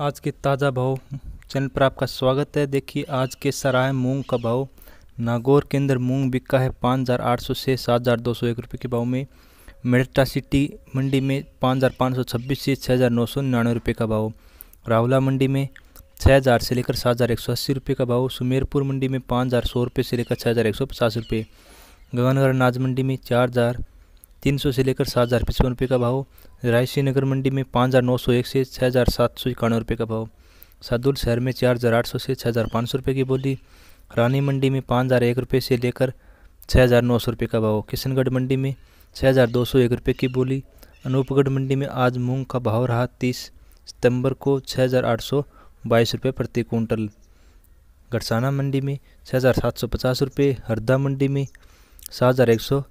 आज के ताज़ा भाव चैनल पर आपका स्वागत है देखिए आज के सराय मूंग का भाव नागौर के अंदर मूंग बिका है पाँच हज़ार आठ सौ से सात हज़ार दो सौ एक रुपये के भाव में मेरठा सिटी मंडी में पाँच हज़ार पाँच सौ छब्बीस से छः हज़ार नौ सौ निन्यानवे रुपये का भाव रावला मंडी में छः हज़ार से लेकर सात हज़ार एक सौ अस्सी रुपये का भाव सुमेरपुर मंडी में पाँच हज़ार सौ रुपये से लेकर छः हज़ार एक सौ पचास रुपये गगनगर अनाज मंडी में चार हज़ार तीन सौ से लेकर सात हज़ार पचपन रुपये का भाव रायसी नगर मंडी में पाँच हज़ार नौ सौ एक से छः हज़ार सात सौ इक्यानवे रुपये का भाव शादुल शहर में चार हज़ार आठ सौ से छः हज़ार पाँच सौ रुपये की बोली रानी मंडी में पाँच हज़ार एक रुपये से लेकर छः हज़ार नौ सौ रुपये का भाव किशनगढ़ मंडी में छः हज़ार दो सौ एक रुपये की बोली अनूपगढ़ मंडी में आज मूँग का भाव रहा तीस सितम्बर को छः हज़ार आठ सौ बाईस रुपये प्रति कुंटल गरसाना मंडी में छः हज़ार सात सौ पचास रुपये हरदा मंडी में सात हज़ार एक सौ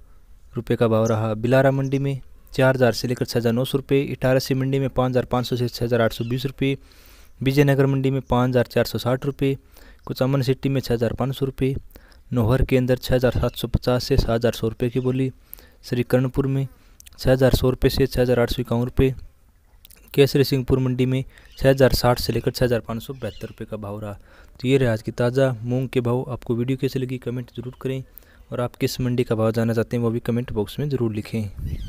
रुपये का भाव रहा बिलारा मंडी में चार हज़ार से लेकर छः हज़ार नौ सौ रुपये इटारसी मंडी में पाँच हज़ार पाँच सौ से छः हज़ार आठ सौ बीस रुपये विजयनगर मंडी में पाँच हज़ार चार सौ साठ रुपये कुचामन सिटी में छः हज़ार पाँच सौ रुपये नोहर के अंदर छः हज़ार सात सौ पचास से सात हज़ार सौ रुपये की बोली श्री कर्णपुर में छः हज़ार सौ रुपये से छः हज़ार आठ सौ इक्यावन रुपये केसरी सिंहपुर मंडी में छः हज़ार साठ से लेकर छः हज़ार पाँच सौ बहत्तर रुपये का भाव रहा तो ये रहा आज की ताज़ा मूंग के भाव आपको वीडियो कैसे लगी कमेंट जरूर करें और आप किस मंडी का भाव जानना चाहते हैं वो भी कमेंट बॉक्स में ज़रूर लिखें